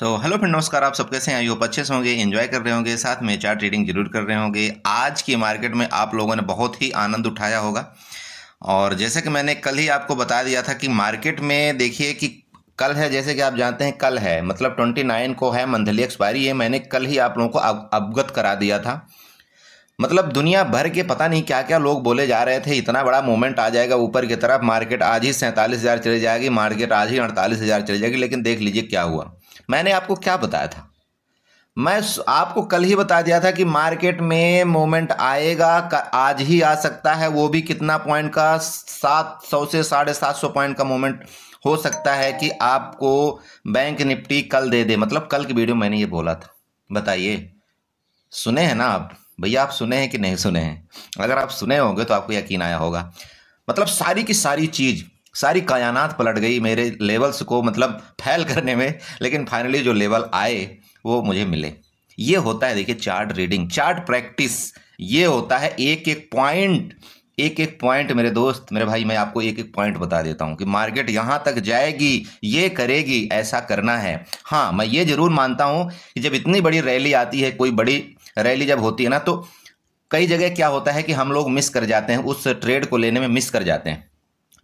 so hello friend नमस्कार आप सब कैसे हैं आप अच्छे से होंगे एंजॉय कर रहे होंगे साथ में चार ट्रेडिंग जरूर कर रहे होंगे आज की मार्केट में आप लोगों ने बहुत ही आनंद उठाया होगा और जैसे कि मैंने कल ही आपको बता दिया था कि मार्केट में देखिए कि कल है जैसे कि आप जानते हैं कल है मतलब ट्वेंटी नाइन को है मंथली एक्सपायरी है मैंने कल ही आप लोगों को अवगत करा दिया था मतलब दुनिया भर के पता नहीं क्या क्या लोग बोले जा रहे थे इतना बड़ा मूवमेंट आ जाएगा ऊपर की तरफ मार्केट आज ही सैंतालीस हज़ार चली जाएगी मार्केट आज ही अड़तालीस हज़ार चली जाएगी लेकिन देख लीजिए क्या हुआ मैंने आपको क्या बताया था मैं आपको कल ही बता दिया था कि मार्केट में मोमेंट आएगा आज ही आ सकता है वो भी कितना पॉइंट का सात सौ से साढ़े सात सौ पॉइंट का मोमेंट हो सकता है कि आपको बैंक निफ्टी कल दे दे मतलब कल की वीडियो मैंने ये बोला था बताइए सुने हैं ना आप भैया आप सुने हैं कि नहीं सुने हैं अगर आप सुने होंगे तो आपको यकीन आया होगा मतलब सारी की सारी चीज़ सारी कायनात पलट गई मेरे लेवल्स को मतलब फैल करने में लेकिन फाइनली जो लेवल आए वो मुझे मिले ये होता है देखिए चार्ट रीडिंग चार्ट प्रैक्टिस ये होता है एक एक पॉइंट एक एक पॉइंट मेरे दोस्त मेरे भाई मैं आपको एक एक पॉइंट बता देता हूँ कि मार्केट यहाँ तक जाएगी ये करेगी ऐसा करना है हाँ मैं ये जरूर मानता हूँ कि जब इतनी बड़ी रैली आती है कोई बड़ी रैली जब होती है ना तो कई जगह क्या होता है कि हम लोग मिस कर जाते हैं उस ट्रेड को लेने में मिस कर जाते हैं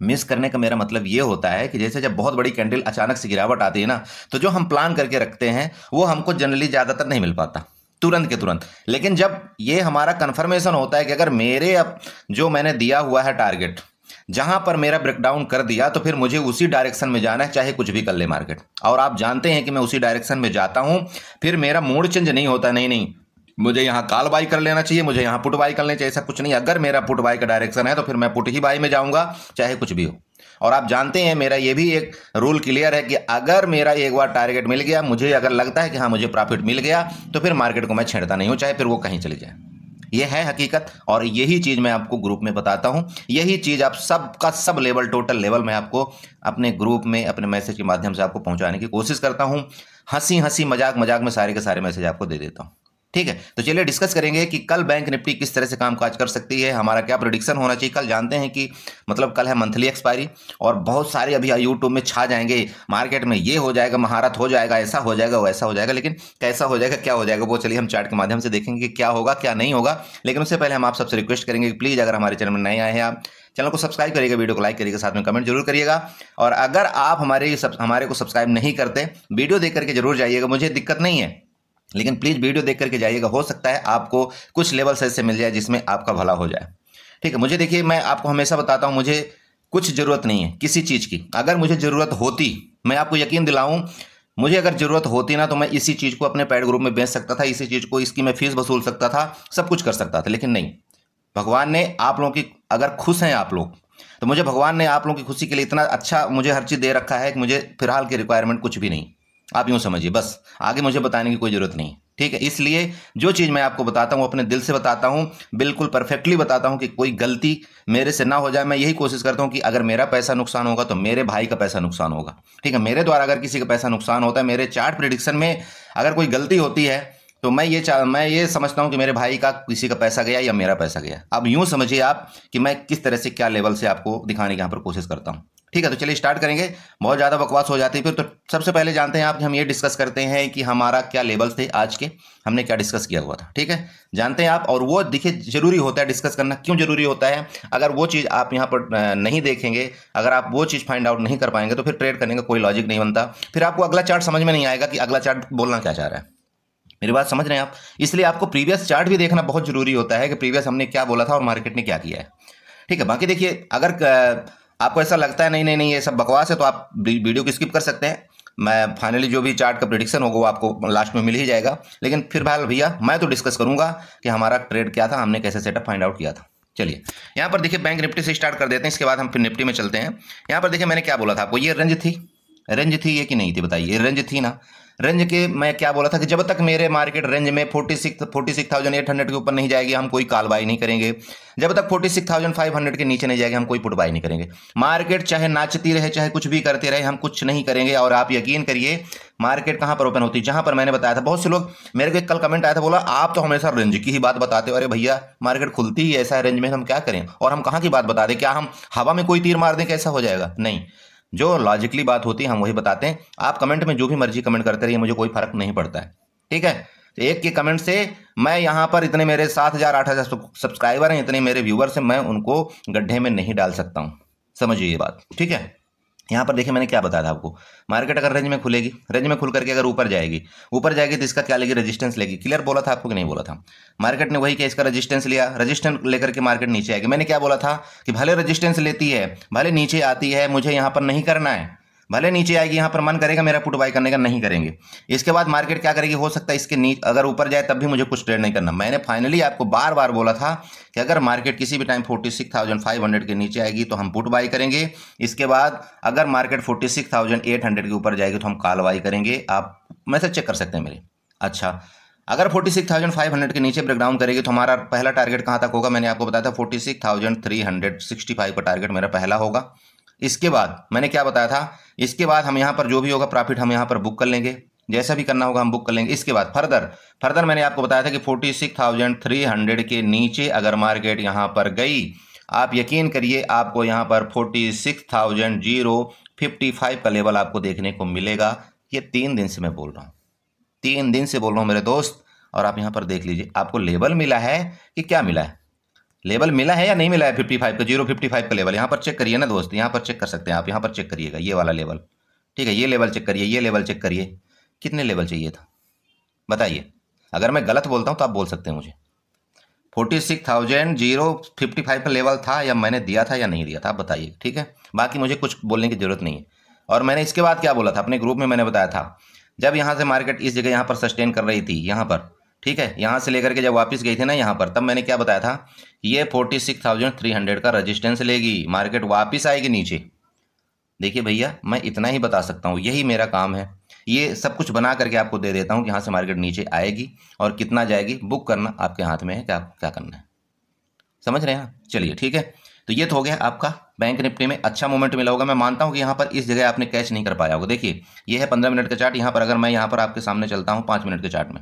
मिस करने का मेरा मतलब ये होता है कि जैसे जब बहुत बड़ी कैंडल अचानक से गिरावट आती है ना तो जो हम प्लान करके रखते हैं वो हमको जनरली ज़्यादातर नहीं मिल पाता तुरंत के तुरंत लेकिन जब ये हमारा कन्फर्मेशन होता है कि अगर मेरे अब जो मैंने दिया हुआ है टारगेट जहां पर मेरा ब्रेकडाउन कर दिया तो फिर मुझे उसी डायरेक्शन में जाना है चाहे कुछ भी कर ले मार्केट और आप जानते हैं कि मैं उसी डायरेक्शन में जाता हूं फिर मेरा मूड चेंज नहीं होता नहीं नहीं मुझे यहाँ कॉल बाई कर लेना चाहिए मुझे यहाँ पुट बाई कर लेना चाहिए ऐसा कुछ नहीं अगर मेरा पुट बाई का डायरेक्शन है तो फिर मैं पुट ही बाई में जाऊँगा चाहे कुछ भी हो और आप जानते हैं मेरा ये भी एक रूल क्लियर है कि अगर मेरा एक बार टारगेट मिल गया मुझे अगर लगता है कि हाँ मुझे प्रॉफिट मिल गया तो फिर मार्केट को मैं छेड़ता नहीं हूँ चाहे फिर वो कहीं चली जाए ये है हकीकत और यही चीज़ मैं आपको ग्रुप में बताता हूँ यही चीज़ आप सब का सब लेवल टोटल लेवल मैं आपको अपने ग्रुप में अपने मैसेज के माध्यम से आपको पहुँचाने की कोशिश करता हूँ हंसी हंसी मजाक मजाक में सारे के सारे मैसेज आपको दे देता हूँ ठीक है तो चलिए डिस्कस करेंगे कि कल बैंक निफ्टी किस तरह से कामकाज कर सकती है हमारा क्या प्रोडिक्शन होना चाहिए कल जानते हैं कि मतलब कल है मंथली एक्सपायरी और बहुत सारे अभी यूट्यूब में छा जाएंगे मार्केट में ये हो जाएगा महारत हो जाएगा ऐसा हो जाएगा वैसा हो जाएगा लेकिन कैसा हो जाएगा क्या हो जाएगा वो चलिए हम चार्ट के माध्यम से देखेंगे कि क्या होगा क्या नहीं होगा लेकिन उससे पहले हम आप सबसे रिक्वेस्ट करेंगे कि प्लीज़ अगर हमारे चैनल में नए आए हैं आप चैनल को सब्सक्राइब करिएगा वीडियो को लाइक करिएगा साथ में कमेंट जरूर करिएगा और अगर आप हमारे हमारे को सब्सक्राइब नहीं करते वीडियो देख करके जरूर जाइएगा मुझे दिक्कत नहीं है लेकिन प्लीज़ वीडियो देख करके जाइएगा हो सकता है आपको कुछ लेवल्स ऐसे मिल जाए जिसमें आपका भला हो जाए ठीक है मुझे देखिए मैं आपको हमेशा बताता हूँ मुझे कुछ ज़रूरत नहीं है किसी चीज़ की अगर मुझे ज़रूरत होती मैं आपको यकीन दिलाऊँ मुझे अगर ज़रूरत होती ना तो मैं इसी चीज़ को अपने पैड ग्रुप में बेच सकता था इसी चीज़ को इसकी मैं फ़ीस वसूल सकता था सब कुछ कर सकता था लेकिन नहीं भगवान ने आप लोगों की अगर खुश हैं आप लोग तो मुझे भगवान ने आप लोगों की खुशी के लिए इतना अच्छा मुझे हर चीज़ दे रखा है कि मुझे फिलहाल की रिक्वायरमेंट कुछ भी नहीं आप यूं समझिए बस आगे मुझे बताने की कोई ज़रूरत नहीं ठीक है इसलिए जो चीज़ मैं आपको बताता हूँ अपने दिल से बताता हूँ बिल्कुल परफेक्टली बताता हूं कि कोई गलती मेरे से ना हो जाए मैं यही कोशिश करता हूं कि अगर मेरा पैसा नुकसान होगा तो मेरे भाई का पैसा नुकसान होगा ठीक है मेरे द्वारा अगर किसी का पैसा नुकसान होता है मेरे चार्ट प्रिडिक्शन में अगर कोई गलती होती है तो मैं ये मैं ये समझता हूं कि मेरे भाई का किसी का पैसा गया या मेरा पैसा गया अब यूं समझिए आप कि मैं किस तरह से क्या लेवल से आपको दिखाने की यहाँ पर कोशिश करता हूँ ठीक है तो चलिए स्टार्ट करेंगे बहुत ज़्यादा बकवास हो जाती है फिर तो सबसे पहले जानते हैं आप हम ये डिस्कस करते हैं कि हमारा क्या लेवल थे आज के हमने क्या डिस्कस किया हुआ था ठीक है जानते हैं आप और वो दिखे ज़रूरी होता है डिस्कस करना क्यों ज़रूरी होता है अगर वो चीज़ आप यहाँ पर नहीं देखेंगे अगर आप वो चीज़ फाइंड आउट नहीं कर पाएंगे तो फिर ट्रेड करने का कोई लॉजिक नहीं बनता फिर आपको अगला चार्ट समझ में नहीं आएगा कि अगला चार्ट बोलना क्या चाह रहा है मेरी बात समझ रहे हैं आप इसलिए आपको प्रीवियस चार्ट भी देखना बहुत ज़रूरी होता है कि प्रीवियस हमने क्या बोला था और मार्केट ने क्या किया है ठीक है बाकी देखिए अगर आपको ऐसा लगता है नहीं नहीं नहीं ये सब बकवास है तो आप वीडियो को स्किप कर सकते हैं मैं फाइनली जो भी चार्ट का प्रिडिक्शन होगा वो आपको लास्ट में मिल ही जाएगा लेकिन फिर भाई भैया मैं तो डिस्कस करूंगा कि हमारा ट्रेड क्या था हमने कैसे सेटअप फाइंड आउट किया था चलिए यहाँ पर देखिए बैंक निफ्टी से स्टार्ट कर देते हैं इसके बाद हम फिर निफ्टी में चलते हैं यहाँ पर देखिए मैंने क्या बोला था आपको ये रेंज थी रेंज थी ये कि नहीं थी बताइए रेंज थी ना रेंज के मैं क्या बोला था कि जब तक मेरे मार्केट रेंज में forty six forty six thousand eight hundred के ऊपर नहीं जाएगी हम कोई कालबाई नहीं करेंगे जब तक forty six thousand five hundred के नीचे नहीं जाएगी हम कोई पुटबाई नहीं करेंगे मार्केट चाहे नाचती रहे चाहे कुछ भी करते रहे हम कुछ नहीं करेंगे और आप यकीन करिए मार्केट कहाँ पर ओपन होती है जहाँ पर मैंने बताया था बहुत से लोग मेरे को एक कल कमेंट आया था बोला आप तो हमेशा रेंज की ही बात बताते हो अरे भैया मार्केट खुलती ही ऐसा रेंज में हम क्या करें और हम कहाँ की बात बता दें क्या हम हवा में कोई तीर मार दें कैसा हो जाएगा नहीं जो लॉजिकली बात होती है हम वही बताते हैं आप कमेंट में जो भी मर्जी कमेंट करते रहिए मुझे कोई फर्क नहीं पड़ता है ठीक है तो एक के कमेंट से मैं यहाँ पर इतने मेरे सात हज़ार आठ हज़ार सब्सक्राइबर हैं इतने मेरे व्यूवर्स हैं मैं उनको गड्ढे में नहीं डाल सकता हूँ समझिए ये बात ठीक है यहाँ पर देखिए मैंने क्या बताया था आपको मार्केट अगर रेंज में खुलेगी रेंज में खुल करके अगर ऊपर जाएगी ऊपर जाएगी तो इसका क्या लेगी रेजिस्टेंस लेगी क्लियर बोला था आपको कि नहीं बोला था मार्केट ने वही क्या इसका रेजिस्टेंस लिया रेजिस्टेंस लेकर के मार्केट नीचे आएगी मैंने क्या बोला था कि भले रजिस्टेंस लेती है भले नीचे आती है मुझे यहाँ पर नहीं करना है भले नीचे आएगी यहाँ पर मन करेगा मेरा पुट बाई करने का नहीं करेंगे इसके बाद मार्केट क्या करेगी हो सकता है इसके नीचे अगर ऊपर जाए तब भी मुझे कुछ ट्रेड नहीं करना मैंने फाइनली आपको बार बार बोला था कि अगर मार्केट किसी भी time forty six thousand five hundred के नीचे आएगी तो हम पुट बाई करेंगे इसके बाद अगर market forty six thousand eight hundred के ऊपर जाएगी तो हम काल बाई करेंगे आप मैसेज चेक कर सकते हैं मेरे अच्छा अगर 46,500 के नीचे ब्रेकडाउन करेगी तो हमारा पहला टारगेट कहाँ तक होगा मैंने आपको बताया था 46,365 का टारगेट मेरा पहला होगा इसके बाद मैंने क्या बताया था इसके बाद हम यहाँ पर जो भी होगा प्रॉफिट हम यहाँ पर बुक कर लेंगे जैसा भी करना होगा हम बुक कर लेंगे इसके बाद फर्दर फर्दर मैंने आपको बताया था कि forty six thousand three hundred के नीचे अगर मार्केट यहाँ पर गई आप यकीन करिए आपको यहाँ पर forty six thousand zero fifty five का लेवल आपको देखने को मिलेगा ये तीन दिन से मैं बोल रहा हूँ तीन दिन से बोल रहा हूँ मेरे दोस्त और आप यहाँ पर देख लीजिए आपको लेवल मिला है कि क्या मिला है लेवल मिला है या नहीं मिला है फिफ्टी फाइव का जीरो फिफ्टी फाइव का लेवल यहाँ पर चेक करिए ना दोस्त यहाँ पर चेक कर सकते हैं आप यहाँ पर चेक करिएगा ये वाला लेवल ठीक है ये लेवल चेक करिए ये लेवल चेक करिए कितने लेवल चाहिए था बताइए अगर मैं गलत बोलता हूँ तो आप बोल सकते हैं मुझे forty six thousand zero fifty five का लेवल था या मैंने दिया था या नहीं दिया था आप बताइए ठीक है बाकी मुझे कुछ बोलने की ज़रूरत नहीं है और मैंने इसके बाद क्या बोला था अपने ग्रुप में मैंने बताया था जब यहाँ से मार्केट इस जगह यहाँ पर सस्टेन कर रही थी यहाँ पर ठीक है यहाँ से लेकर के जब वापस गई थी ना यहाँ पर तब मैंने क्या बताया था ये forty six thousand three hundred का रजिस्टेंस लेगी मार्केट वापस आएगी नीचे देखिए भैया मैं इतना ही बता सकता हूँ यही मेरा काम है ये सब कुछ बना करके आपको दे देता हूँ कि यहाँ से मार्केट नीचे आएगी और कितना जाएगी बुक करना आपके हाथ में है क्या क्या करना है समझ रहे हैं चलिए ठीक है तो ये तो हो गया आपका बैंक निफ्टी में अच्छा मोमेंट मिला होगा मैं मानता हूँ कि यहाँ पर इस जगह आपने कैच नहीं कर पाया होगा देखिए ये है पंद्रह मिनट का चार्ट यहाँ पर अगर मैं यहाँ पर आपके सामने चलता हूँ पाँच मिनट के चार्ट में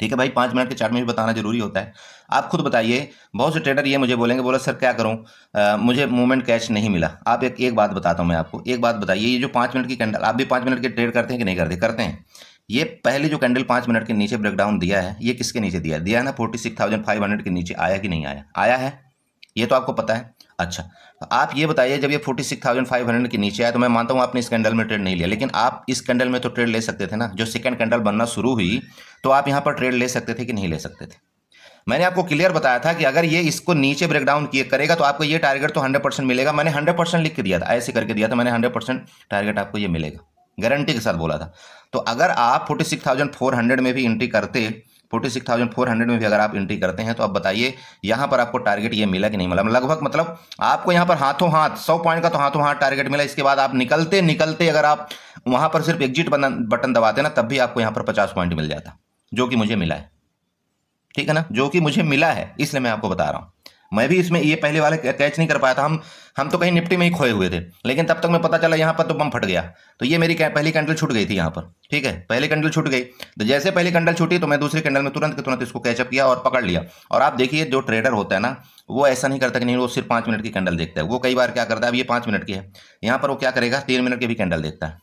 ठीक है भाई पाँच मिनट के चार्ट में भी बताना जरूरी होता है आप खुद बताइए बहुत से ट्रेडर ये मुझे बोलेंगे बोला सर क्या करूं आ, मुझे मूवमेंट कैश नहीं मिला आप एक एक बात बताता हूं मैं आपको एक बात बताइए ये जो पाँच मिनट की कैंडल आप भी पाँच मिनट के ट्रेड करते हैं कि नहीं करते करते हैं ये पहले जो कैंडल पाँच मिनट के नीचे ब्रेकडाउन दिया है ये किसके नीचे दिया दिया है ना forty six thousand five hundred के नीचे आया कि नहीं आया आया है ये तो आपको पता है अच्छा आप ये बताइए जब ये forty six thousand five hundred के नीचे आया तो मैं मानता हूँ आपने इस कैंडल में ट्रेड नहीं लिया लेकिन आप इस कैंडल में तो ट्रेड ले सकते थे ना जो सेकंड कैंडल बनना शुरू हुई तो आप यहाँ पर ट्रेड ले सकते थे कि नहीं ले सकते थे मैंने आपको क्लियर बताया था कि अगर ये इसको नीचे ब्रेकडाउन किए करेगा तो आपको ये टारगेट तो हंड्रेड परसेंट मिलेगा मैंने हंड्रेड परसेंट लिख के दिया था ऐसे करके दिया था मैंने हंड्रेड परसेंट टारगेट आपको ये मिलेगा गारंटी के साथ बोला था तो अगर आप forty six thousand four hundred में भी एंट्री करते 46,400 में भी अगर आप एंट्री करते हैं तो आप बताइए यहां पर आपको टारगेट ये मिला कि नहीं मिला मतलब लगभग मतलब आपको यहां पर हाथों हाथ 100 पॉइंट का तो हाथों हाथ टारगेट मिला इसके बाद आप निकलते निकलते अगर आप वहां पर सिर्फ एग्जिट बटन दबाते ना तब भी आपको यहां पर पचास पॉइंट मिल जाता जो कि मुझे मिला है ठीक है ना जो कि मुझे मिला है इसलिए मैं आपको बता रहा हूं मैं भी इसमें ये पहले वाले कैच नहीं कर पाया था हम हम तो कहीं निफ्टी में ही खोए हुए थे लेकिन तब तक मैं पता चला यहाँ पर तो बम फट गया तो ये मेरी पहली कैंडल छूट गई थी यहाँ पर ठीक है पहली कैंडल छूट गई तो जैसे पहली कैंडल छूटी तो मैं दूसरी कैंडल में तुरंत तुरंत इसको कैचअप किया और पकड़ लिया और आप देखिए जो ट्रेडर होता है ना वो ऐसा नहीं करता कि नहीं वो सिर्फ पाँच मिनट की कैंडल देखता है वो कई बार क्या करता है अब ये पाँच मिनट की है यहाँ पर वो क्या करेगा तीन मिनट की भी कैंडल देखता है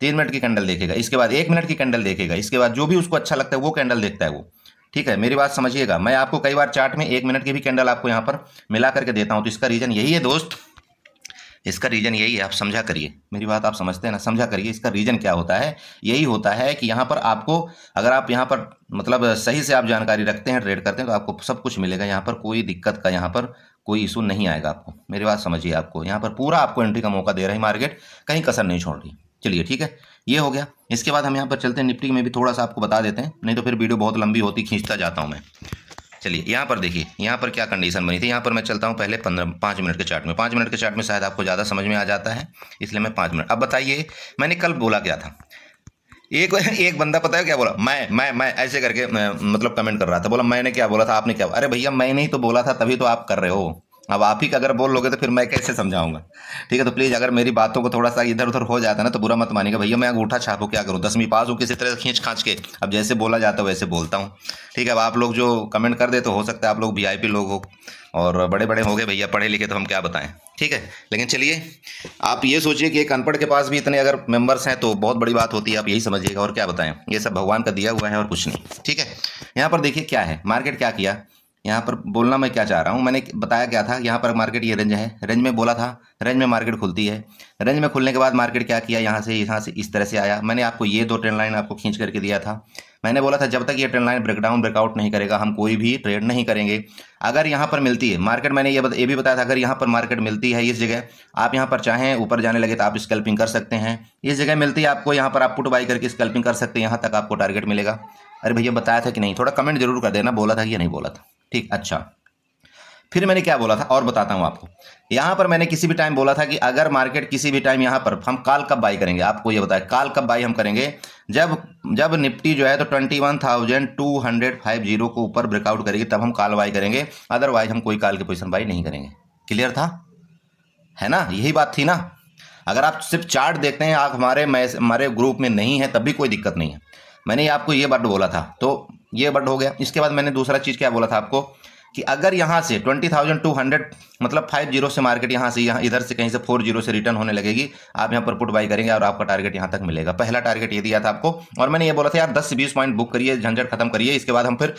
तीन मिनट की कैंडल देखेगा इसके बाद एक मिनट की कैंडल देखेगा इसके बाद जो भी उसको अच्छा लगता है वो कैंडल देखता है वो ठीक है मेरी बात समझिएगा मैं आपको कई बार चार्ट में एक मिनट की भी कैंडल आपको यहाँ पर मिला करके देता हूँ तो इसका रीज़न यही है दोस्त इसका रीज़न यही है आप समझा करिए मेरी बात आप समझते हैं ना समझा करिए इसका रीज़न क्या होता है यही होता है कि यहाँ पर आपको अगर आप यहाँ पर मतलब सही से आप जानकारी रखते हैं ट्रेड करते हैं तो आपको सब कुछ मिलेगा यहाँ पर कोई दिक्कत का यहाँ पर कोई इशू नहीं आएगा आपको मेरी बात समझिए आपको यहाँ पर पूरा आपको एंट्री का मौका दे रही मार्केट कहीं कसर नहीं छोड़ रही चलिए ठीक है ये हो गया इसके बाद हम यहाँ पर चलते हैं निफ्टी में भी थोड़ा सा आपको बता देते हैं नहीं तो फिर वीडियो बहुत लंबी होती खींचता जाता हूँ मैं चलिए यहाँ पर देखिए यहाँ पर क्या कंडीशन बनी थी यहाँ पर मैं चलता हूँ पहले पंद्रह पाँच मिनट के चार्ट में पाँच मिनट के चार्ट में शायद आपको ज़्यादा समझ में आ जाता है इसलिए मैं पाँच मिनट अब बताइए मैंने कल बोला क्या था एक एक बंदा पता है क्या बोला मैं मैं मैं ऐसे करके मैं, मतलब कमेंट कर रहा था बोला मैंने क्या बोला था आपने क्या अरे भैया मैंने ही तो बोला था तभी तो आप कर रहे हो अब आप ही अगर बोल लोगे तो फिर मैं कैसे समझाऊंगा ठीक है तो प्लीज़ अगर मेरी बातों को थोड़ा सा इधर उधर हो जाता है ना तो बुरा मत मानिएगा भैया मैं अंगूठा छापू क्या करूँ दसवीं पास हूँ किसी तरह से खींच खाँच के अब जैसे बोला जाता है वैसे बोलता हूँ ठीक है अब आप लोग जो कमेंट कर दे तो हो सकता है आप लोग वी लोग हो और बड़े बड़े हो गए भैया पढ़े लिखे तो हम क्या बताएं ठीक है लेकिन चलिए आप ये सोचिए कि एक अनपढ़ के पास भी इतने अगर मेंबर्स हैं तो बहुत बड़ी बात होती है आप यही समझिएगा और क्या बताएं ये सब भगवान का दिया हुआ है और कुछ नहीं ठीक है यहाँ पर देखिए क्या है मार्केट क्या किया यहाँ पर बोलना मैं क्या चाह रहा हूँ मैंने बताया क्या था यहाँ पर मार्केट ये रेंज है रेंज में बोला था रेंज में मार्केट खुलती है रेंज में खुलने के बाद मार्केट क्या किया यहाँ से यहाँ से इस तरह से आया मैंने आपको ये दो ट्रेंड लाइन आपको खींच करके दिया था मैंने बोला था जब तक ये ट्रेंड लाइन ब्रेकडाउन ब्रेकआउट नहीं करेगा हम कोई भी ट्रेड नहीं करेंगे अगर यहाँ पर मिलती है मार्केट मैंने ये ये भी बताया था अगर यहाँ पर मार्केट मिलती है इस जगह आप यहाँ पर चाहें ऊपर जाने लगे तो आप स्कल्पिंग कर सकते हैं इस जगह मिलती है आपको यहाँ पर आप पुट बाई करके स्कल्पिंग कर सकते हैं यहाँ तक आपको टारगेट मिलेगा अरे भैया बताया था कि नहीं थोड़ा कमेंट जरूर कर देना बोला था कि नहीं बोला था ठीक अच्छा फिर मैंने क्या बोला था और बताता हूं आपको यहां पर मैंने किसी भी टाइम बोला था कि अगर मार्केट किसी भी टाइम यहां पर हम काल कब बाई करेंगे आपको ये बताया काल कब बाई हम करेंगे जब जब निफ्टी जो है तो twenty one thousand two hundred five zero को ऊपर ब्रेकआउट करेगी तब हम काल बाई करेंगे अदरवाइज हम कोई काल की पोजिशन बाई नहीं करेंगे क्लियर था है ना यही बात थी ना अगर आप सिर्फ चार्ट देखते हैं आप हमारे हमारे ग्रुप में नहीं है तब भी कोई दिक्कत नहीं है मैंने आपको ये बात बोला था तो ये बट हो गया इसके बाद मैंने दूसरा चीज़ क्या बोला था आपको कि अगर यहाँ से ट्वेंटी थाउजेंड टू हंड्रेड मतलब फाइव जीरो से मार्केट यहाँ से यहाँ इधर से कहीं से फोर जीरो से रिटर्न होने लगेगी आप यहाँ पर पुट बाई करेंगे और आपका टारगेट यहाँ तक मिलेगा पहला टारगेट ये दिया था आपको और मैंने ये बोला था यार दस से बीस पॉइंट बुक करिए झंझट खत्म करिए इसके बाद हम फिर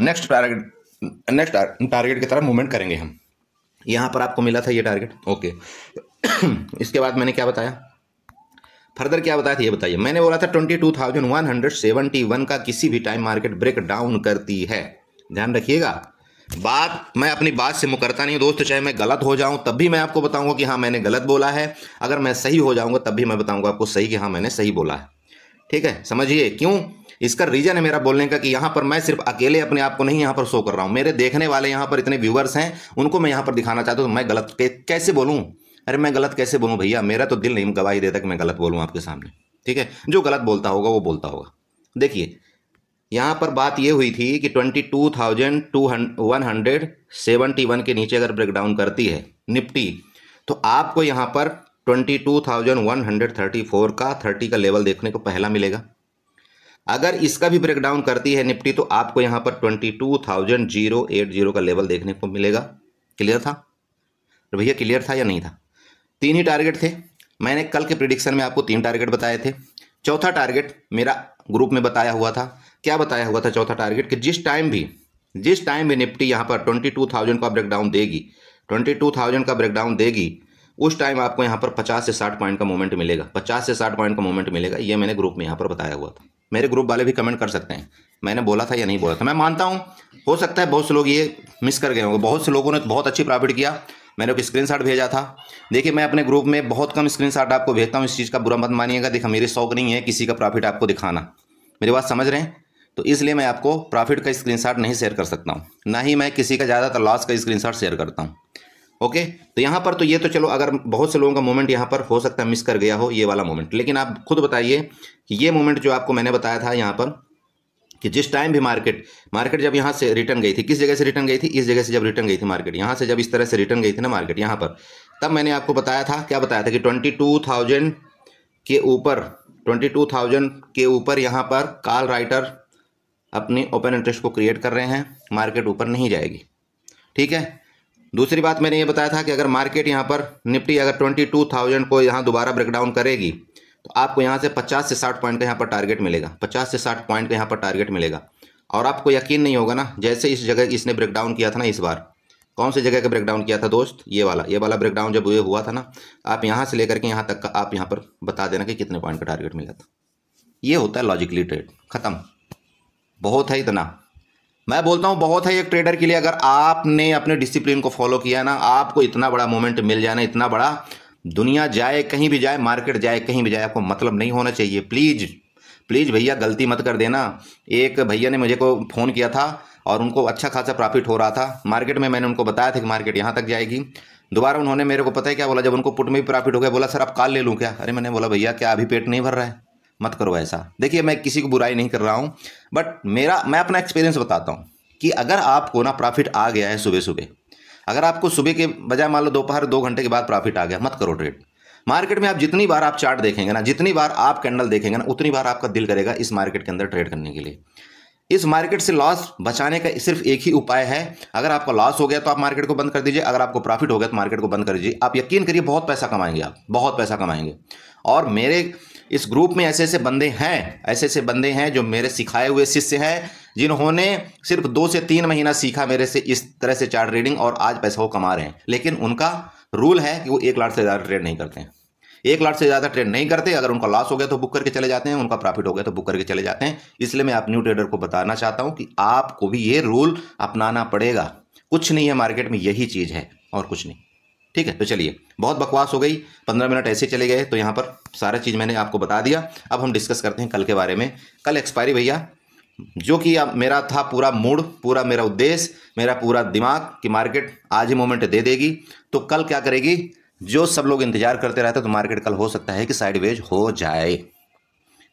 नेक्स्ट टारगेट नेक्स्ट टारगेट की तरफ मूवमेंट करेंगे हम यहाँ पर आपको मिला था ये टारगेट ओके इसके बाद मैंने क्या बताया फर्दर क्या बताया था ये बताइए मैंने बोला था twenty two thousand one hundred seventy one का किसी भी टाइम मार्केट ब्रेक डाउन करती है ध्यान रखिएगा बात मैं अपनी बात से मुकरता नहीं दोस्त चाहे मैं गलत हो जाऊं तब भी मैं आपको बताऊंगा कि हाँ मैंने गलत बोला है अगर मैं सही हो जाऊंगा तब भी मैं बताऊंगा आपको सही कि हाँ मैंने सही बोला है ठीक है समझिए क्यों इसका रीजन है मेरा बोलने का कि यहां पर मैं सिर्फ अकेले अपने आप को नहीं यहाँ पर शो कर रहा हूं मेरे देखने वाले यहां पर इतने व्यूवर्स हैं उनको मैं यहां पर दिखाना चाहता हूँ तो मैं गलत कैसे बोलूँ अरे मैं गलत कैसे बोलूँ भैया मेरा तो दिल नहीं गवाही देता कि मैं गलत बोलूँ आपके सामने ठीक है जो गलत बोलता होगा वो बोलता होगा देखिए यहाँ पर बात ये हुई थी कि twenty two thousand two one hundred seventy one के नीचे अगर ब्रेकडाउन करती है निपटी तो आपको यहाँ पर twenty two thousand one hundred thirty four का थर्टी का लेवल देखने को पहला मिलेगा अगर इसका भी ब्रेकडाउन करती है निपटी तो आपको यहाँ पर twenty two thousand zero eight zero का लेवल देखने को मिलेगा क्लियर था तो भैया क्लियर था या नहीं था तीन ही टारगेट थे मैंने कल के प्रिडिक्शन में आपको तीन टारगेट बताए थे चौथा टारगेट मेरा ग्रुप में बताया हुआ था क्या बताया हुआ था चौथा टारगेट कि जिस टाइम भी जिस टाइम भी निफ्टी यहाँ पर ट्वेंटी टू थाउजेंड का ब्रेकडाउन देगी ट्वेंटी टू थाउजेंड का ब्रेकडाउन देगी उस टाइम आपको यहाँ पर पचास से साठ पॉइंट का मूवमेंट मिलेगा पचास से साठ पॉइंट का मूवमेंट मिलेगा ये मैंने ग्रुप में यहाँ पर बताया हुआ था मेरे ग्रुप वाले भी कमेंट कर सकते हैं मैंने बोला था या नहीं बोला था मैं मानता हूँ हो सकता है बहुत से लोग ये मिस कर गए होंगे बहुत से लोगों ने बहुत अच्छी प्रॉफिट किया मैंने एक स्क्रीन भेजा था देखिए मैं अपने ग्रुप में बहुत कम स्क्रीन आपको भेजता हूँ इस चीज़ का बुरा मत मानिएगा देखा मेरे शौक नहीं है किसी का प्रॉफिट आपको दिखाना मेरी बात समझ रहे हैं तो इसलिए मैं आपको प्रॉफिट का स्क्रीनशॉट नहीं शेयर कर सकता हूँ ना ही मैं किसी का ज़्यादातर लॉस का स्क्रीनशॉट शेयर करता हूँ ओके तो यहाँ पर तो ये तो चलो अगर बहुत से लोगों का मोमेंट यहाँ पर हो सकता है मिस कर गया हो ये वाला मोमेंट लेकिन आप खुद बताइए ये मोमेंट जो आपको मैंने बताया था यहाँ पर कि जिस टाइम भी मार्केट मार्केट जब यहाँ से रिटर्न गई थी किस जगह से रिटर्न गई थी इस जगह से जब रिटर्न गई थी मार्केट यहाँ से जब इस तरह से रिटर्न गई थी ना मार्केट यहाँ पर तब मैंने आपको बताया था क्या बताया था कि ट्वेंटी टू थाउजेंड के ऊपर ट्वेंटी टू थाउजेंड के ऊपर यहाँ पर काल राइटर अपनी ओपन इंटरेस्ट को क्रिएट कर रहे हैं मार्केट ऊपर नहीं जाएगी ठीक है दूसरी बात मैंने ये बताया था कि अगर मार्केट यहाँ पर निफ्टी अगर ट्वेंटी टू थाउजेंड को यहाँ दोबारा ब्रेकडाउन करेगी तो आपको यहाँ से पचास से साठ पॉइंट का यहाँ पर टारगेट मिलेगा पचास से साठ पॉइंट का यहाँ पर टारगेट मिलेगा और आपको यकीन नहीं होगा ना जैसे इस जगह इसने ब्रेकडाउन किया था ना इस बार कौन से जगह का ब्रेकडाउन किया था दोस्त ये वाला ये वाला ब्रेकडाउन जब हुए हुआ था ना आप यहाँ से लेकर के यहाँ तक का आप यहाँ पर बता देना कि कितने पॉइंट का टारगेट मिला था ये होता है लॉजिकली ट्रेड ख़त्म बहुत है इतना मैं बोलता हूँ बहुत है एक ट्रेडर के लिए अगर आपने अपने डिसिप्लिन को फॉलो किया ना आपको इतना बड़ा मोमेंट मिल जाना इतना बड़ा दुनिया जाए कहीं भी जाए मार्केट जाए कहीं भी जाए आपको मतलब नहीं होना चाहिए प्लीज़ प्लीज़ भैया गलती मत कर देना एक भैया ने मुझे को फ़ोन किया था और उनको अच्छा खासा प्रॉफिट हो रहा था मार्केट में मैंने उनको बताया था कि मार्केट यहाँ तक जाएगी दोबारा उन्होंने मेरे को पता है क्या बोला जब उनको पुट में भी प्रॉफिट हो गया बोला सर आप काल ले लूँ क्या अरे मैंने बोला भैया क्या अभी पेट नहीं भर रहा है मत करो ऐसा देखिए मैं किसी को बुराई नहीं कर रहा हूँ बट मेरा मैं अपना एक्सपीरियंस बताता हूँ कि अगर आपको ना प्रॉफिट आ गया है सुबह सुबह अगर आपको सुबह के बजाय मान लो दोपहर दो घंटे के बाद प्रॉफिट आ गया मत करो ट्रेड मार्केट में आप जितनी बार आप चार्ट देखेंगे ना जितनी बार आप कैंडल देखेंगे ना उतनी बार आपका दिल करेगा इस मार्केट के अंदर ट्रेड करने के लिए इस मार्केट से लॉस बचाने का सिर्फ एक ही उपाय है अगर आपका लॉस हो गया तो आप मार्केट को बंद कर दीजिए अगर आपको प्रॉफिट हो गया तो मार्केट को बंद कर दीजिए आप यकीन करिए बहुत पैसा कमाएंगे आप बहुत पैसा कमाएंगे और मेरे इस ग्रुप में ऐसे ऐसे बंदे हैं ऐसे ऐसे बंदे हैं जो मेरे सिखाए हुए शिष्य हैं जिन्होंने सिर्फ दो से तीन महीना सीखा मेरे से इस तरह से चार्ट रीडिंग और आज पैसा वो कमा रहे हैं लेकिन उनका रूल है कि वो एक लाख से ज़्यादा ट्रेड नहीं करते हैं एक लाख से ज़्यादा ट्रेड नहीं करते अगर उनका लॉस हो गया तो बुक करके चले जाते हैं उनका प्रॉफिट हो गया तो बुक करके चले जाते हैं इसलिए मैं आप न्यू ट्रेडर को बताना चाहता हूँ कि आपको भी ये रूल अपनाना पड़ेगा कुछ नहीं है मार्केट में यही चीज़ है और कुछ नहीं ठीक है तो चलिए बहुत बकवास हो गई पंद्रह मिनट ऐसे चले गए तो यहाँ पर सारा चीज़ मैंने आपको बता दिया अब हम डिस्कस करते हैं कल के बारे में कल एक्सपायरी भैया जो कि अब मेरा था पूरा मूड पूरा मेरा उद्देश्य मेरा पूरा दिमाग कि मार्केट आज ही मोमेंट दे देगी तो कल क्या करेगी जो सब लोग इंतजार करते रहते तो मार्केट कल हो सकता है कि साइडवेज हो जाए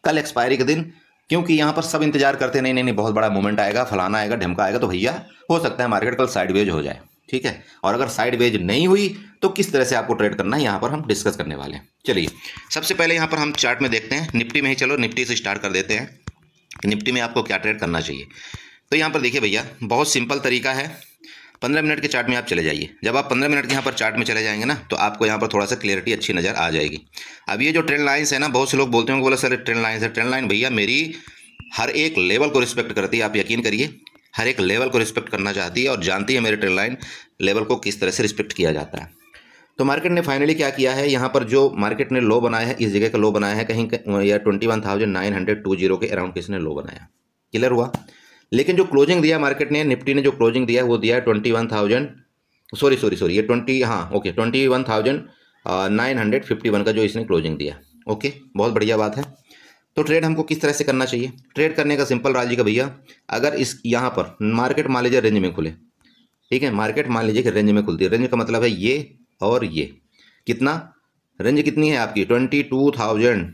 कल एक्सपायरी के दिन क्योंकि यहाँ पर सब इंतजार करते नहीं नहीं नहीं बहुत बड़ा मोमेंट आएगा फलाना आएगा ढमका आएगा तो भैया हो सकता है मार्केट कल साइडवेज हो जाए ठीक है और अगर साइडवेज नहीं हुई तो किस तरह से आपको ट्रेड करना है यहाँ पर हम डिस्कस करने वाले हैं चलिए सबसे पहले यहाँ पर हम चार्ट में देखते हैं निफ्टी में ही चलो निफ्टी से स्टार्ट कर देते हैं निफ्टी में आपको क्या ट्रेड करना चाहिए तो यहाँ पर देखिए भैया बहुत सिंपल तरीका है पंद्रह मिनट के चार्ट में आप चले जाइए जब आप पंद्रह मिनट के यहाँ पर चार्ट में चले जाएंगे ना तो आपको यहाँ पर थोड़ा सा क्लियरिटी अच्छी नज़र आ जाएगी अब ये जो ट्रेंड लाइन्स है ना बहुत से लोग बोलते हैं बोला सर ट्रेंड लाइन्स है ट्रेंड लाइन भैया मेरी हर एक लेवल को रिस्पेक्ट करती है आप यकीन करिए हर एक लेवल को रिस्पेक्ट करना चाहती है और जानती है मेरे ट्रेंड लाइन लेवल को किस तरह से रिस्पेक्ट किया जाता है तो मार्केट ने फाइनली क्या किया है यहाँ पर जो मार्केट ने लो बनाया है इस जगह का लो बनाया है कहीं या twenty one thousand nine hundred two zero के अराउंड किसने लो बनाया क्लियर हुआ लेकिन जो क्लोजिंग दिया मार्केट ने निफ्टी ने जो क्लोजिंग दिया वो दिया twenty one thousand sorry sorry sorry ये ट्वेंटी हाँ okay twenty one thousand nine hundred fifty one का जो इसने क्लोजिंग दिया ओके बहुत बढ़िया बात है तो ट्रेड हमको किस तरह से करना चाहिए ट्रेड करने का सिंपल राजी का भैया अगर इस यहाँ पर मार्केट मान लीजिए रेंज में खुले ठीक है मार्केट मान लीजिए कि रेंज में खुलती है रेंज का मतलब है ये और ये कितना रेंज कितनी है आपकी ट्वेंटी टू थाउजेंड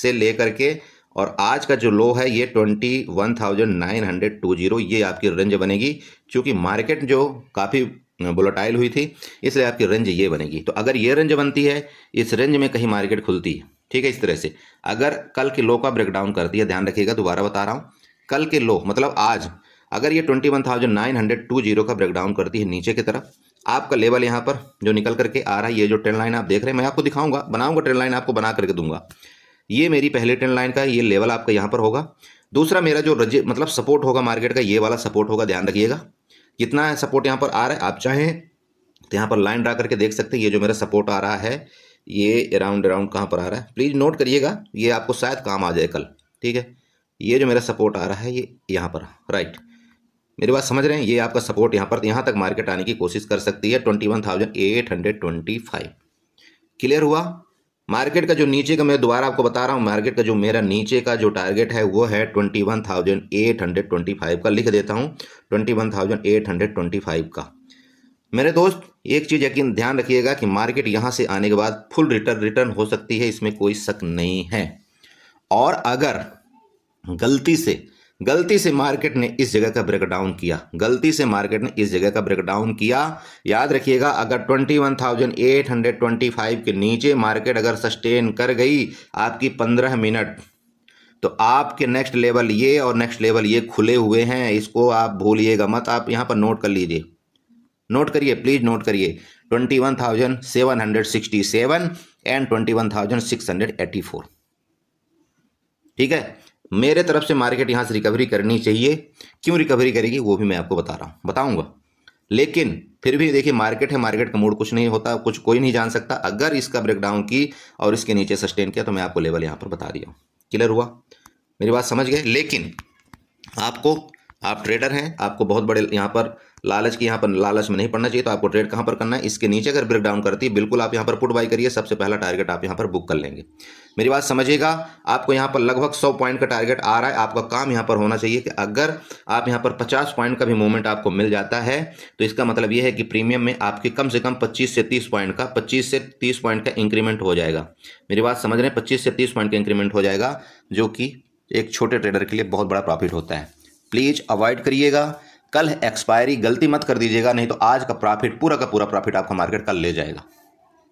से लेकर के और आज का जो लो है ये twenty one thousand nine hundred two zero ये आपकी रेंज बनेगी क्योंकि मार्केट जो काफ़ी बुलेटाइल हुई थी इसलिए आपकी रेंज ये बनेगी तो अगर ये रेंज बनती है इस रेंज में कहीं मार्केट खुलती है ठीक है इस तरह से अगर कल के लो का ब्रेकडाउन करती है ध्यान रखिएगा दोबारा बता रहा हूँ कल के लो मतलब आज अगर ये twenty one thousand nine hundred two zero का ब्रेकडाउन करती है नीचे की तरफ आपका लेवल यहाँ पर जो निकल करके आ रहा है ये जो ट्रेंड लाइन आप देख रहे हैं मैं आपको दिखाऊंगा बनाऊंगा ट्रेंड लाइन आपको बना करके दूंगा ये मेरी पहली ट्रेंड लाइन का ये लेवल आपका यहाँ पर होगा दूसरा मेरा जो रज मतलब सपोर्ट होगा मार्केट का ये वाला सपोर्ट होगा ध्यान रखिएगा कितना सपोर्ट यहाँ पर आ रहा है आप चाहें तो यहाँ पर लाइन ड्रा करके देख सकते हैं ये जो मेरा सपोर्ट आ रहा है ये अराउंड अराउंड कहाँ पर आ रहा है प्लीज़ नोट करिएगा ये आपको शायद काम आ जाए कल ठीक है ये जो मेरा सपोर्ट आ रहा है ये यहाँ पर राइट मेरी बात समझ रहे हैं ये आपका सपोर्ट यहाँ पर यहाँ तक मार्केट आने की कोशिश कर सकती है twenty one thousand eight hundred twenty five clear हुआ मार्केट का जो नीचे का मैं दोबारा आपको बता रहा हूँ मार्केट का जो मेरा नीचे का जो टारगेट है वो है twenty one thousand eight hundred twenty five का लिख देता हूँ twenty one thousand eight hundred twenty five का मेरे दोस्त एक चीज़ यकीन ध्यान रखिएगा कि मार्केट यहाँ से आने के बाद फुल रिटर्न रिटर्न हो सकती है इसमें कोई शक नहीं है और अगर गलती से गलती से मार्केट ने इस जगह का ब्रेकडाउन किया गलती से मार्केट ने इस जगह का ब्रेकडाउन किया याद रखिएगा अगर 21,825 के नीचे मार्केट अगर सस्टेन कर गई आपकी 15 मिनट तो आपके नेक्स्ट लेवल ये और नेक्स्ट लेवल ये खुले हुए हैं इसको आप भूलिएगा मत आप यहाँ पर नोट कर लीजिए नोट करिए प्लीज़ नोट करिए ट्वेंटी एंड ट्वेंटी ठीक है मेरे तरफ से मार्केट यहाँ से रिकवरी करनी चाहिए क्यों रिकवरी करेगी वो भी मैं आपको बता रहा हूँ बताऊँगा लेकिन फिर भी देखिए मार्केट है मार्केट का मूड कुछ नहीं होता कुछ कोई नहीं जान सकता अगर इसका ब्रेकडाउन की और इसके नीचे सस्टेन किया तो मैं आपको लेवल यहाँ पर बता दिया क्लियर हुआ मेरी बात समझ गए लेकिन आपको आप ट्रेडर हैं आपको बहुत बड़े यहाँ पर लालच की यहाँ पर लालच में नहीं पड़ना चाहिए तो आपको ट्रेड कहाँ पर करना है इसके नीचे अगर ब्रेक डाउन करती है बिल्कुल आप यहाँ पर पुट बाई करिए सबसे पहला टारगेट आप यहाँ पर बुक कर लेंगे मेरी बात समझिएगा आपको यहाँ पर लगभग सौ पॉइंट का टारगेट आ रहा है आपका काम यहाँ पर होना चाहिए कि अगर आप यहाँ पर पचास पॉइंट का भी मूवमेंट आपको मिल जाता है तो इसका मतलब यह है कि प्रीमियम में आपके कम से कम पच्चीस से तीस पॉइंट का पच्चीस से तीस पॉइंट का इंक्रीमेंट हो जाएगा मेरी बात समझ रहे हैं पच्चीस से तीस पॉइंट का इंक्रीमेंट हो जाएगा जो कि एक छोटे ट्रेडर के लिए बहुत बड़ा प्रॉफिट होता है प्लीज़ अवॉइड करिएगा कल एक्सपायरी गलती मत कर दीजिएगा नहीं तो आज का प्रॉफिट पूरा का पूरा प्रॉफिट आपका मार्केट कल ले जाएगा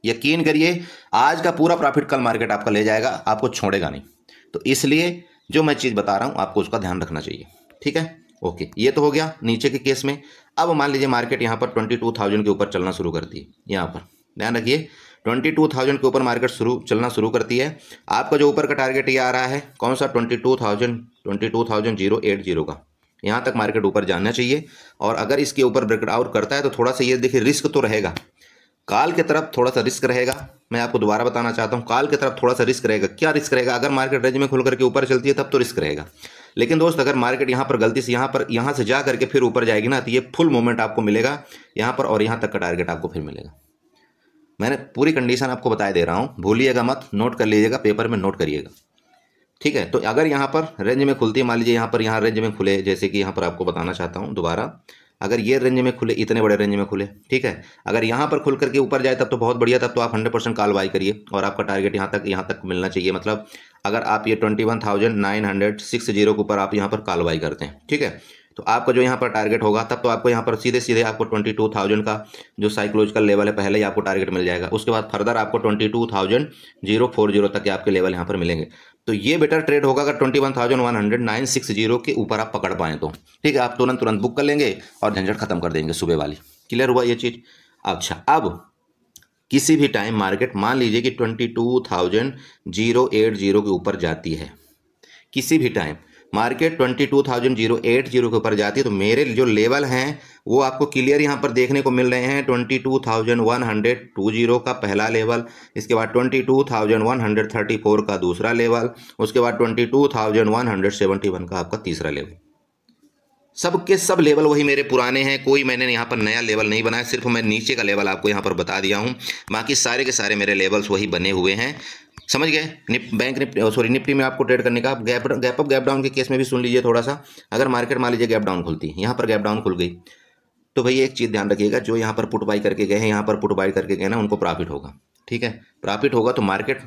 यकीन करिए आज का पूरा प्रॉफिट कल मार्केट आपका ले जाएगा आपको छोड़ेगा नहीं तो इसलिए जो मैं चीज़ बता रहा हूँ आपको उसका ध्यान रखना चाहिए ठीक है ओके ये तो हो गया नीचे के केस में अब मान लीजिए मार्केट यहाँ पर ट्वेंटी टू थाउजेंड के ऊपर चलना शुरू करती है यहाँ पर ध्यान रखिए ट्वेंटी टू थाउजेंड के ऊपर मार्केट शुरू चलना शुरू करती है आपका जो ऊपर का टारगेट ये आ रहा है कौन सा twenty two thousand twenty two thousand zero eight zero का यहाँ तक मार्केट ऊपर जाना चाहिए और अगर इसके ऊपर ब्रेकआउट करता है तो थोड़ा सा ये देखिए रिस्क तो रहेगा काल की तरफ थोड़ा सा रिस्क रहेगा मैं आपको दोबारा बताना चाहता हूँ काल की तरफ थोड़ा सा रिस्क रहेगा क्या रिस्क रहेगा अगर मार्केट रेंज में खुल करके ऊपर चलती है तब तो रिस्क रहेगा लेकिन दोस्त अगर मार्केट यहाँ पर गलती से यहाँ पर यहाँ से जा करके फिर ऊपर जाएगी ना तो ये फुल मोमेंट आपको मिलेगा यहाँ पर और यहाँ तक का टारगेट आपको फिर मिलेगा मैंने पूरी कंडीशन आपको बताया दे रहा हूँ भूलिएगा मत नोट कर लीजिएगा पेपर में नोट करिएगा ठीक है तो अगर यहाँ पर रेंज में खुलती है मान लीजिए यहाँ पर यहाँ रेंज में खुले जैसे कि यहाँ पर आपको बताना चाहता हूँ दोबारा अगर ये रेंज में खुले इतने बड़े रेंज में खुले ठीक है अगर यहाँ पर खुल करके ऊपर जाए तब तो बहुत बढ़िया तब तो आप हंड्रेड परसेंट काल बाई करिए और आपका टारगेट यहाँ तक यहाँ तक मिलना चाहिए मतलब अगर आप ये twenty one thousand nine hundred six zero के ऊपर आप यहाँ पर काल बाई करते हैं ठीक है तो आपका जो यहाँ पर टारगेट होगा तब तो आपको यहाँ पर सीधे सीधे आपको ट्वेंटी टू थाउजेंड का जो साइकोलॉजिकल लेवल है पहले ही आपको टारगेट मिल जाएगा उसके बाद फर्दर आपको twenty two thousand zero four zero तक के आपके लेवल यहाँ पर मिलेंगे तो ये बेटर ट्रेड होगा अगर twenty one thousand one hundred nine six zero के ऊपर आप पकड़ पाएँ तो ठीक है आप तुरंत तुरंत बुक कर लेंगे और झंझट खत्म कर देंगे सुबह वाली क्लियर हुआ ये चीज़ अच्छा अब किसी भी टाइम मार्केट मान लीजिए कि twenty two thousand zero eight zero के ऊपर जाती है किसी भी time market twenty two thousand zero eight zero के ऊपर जाती है तो मेरे जो लेवल हैं वो आपको क्लियर यहाँ पर देखने को मिल रहे हैं twenty two thousand one hundred two zero का पहला लेवल इसके बाद twenty two thousand one hundred thirty four का दूसरा लेवल उसके बाद twenty two thousand one hundred seventy one का आपका तीसरा लेवल सबके सब लेवल वही मेरे पुराने हैं कोई मैंने यहाँ पर नया लेवल नहीं बनाया सिर्फ मैं नीचे का लेवल आपको यहाँ पर बता दिया हूँ बाकी सारे के सारे मेरे लेवल्स वही बने हुए हैं समझ गए निप, बैंक निप, सॉरी oh, निफ्टी में आपको ट्रेड करने का gap gap up gap down के केस में भी सुन लीजिए थोड़ा सा अगर मार्केट मान लीजिए गैप डाउन खुलती है यहाँ पर गैप डाउन खुल गई तो भैया एक चीज़ ध्यान रखिएगा जो यहाँ पर पुट बाई करके गए हैं यहाँ पर पुट बाई करके गए ना उनको प्रॉफिट होगा ठीक है प्रॉफिट होगा तो मार्केट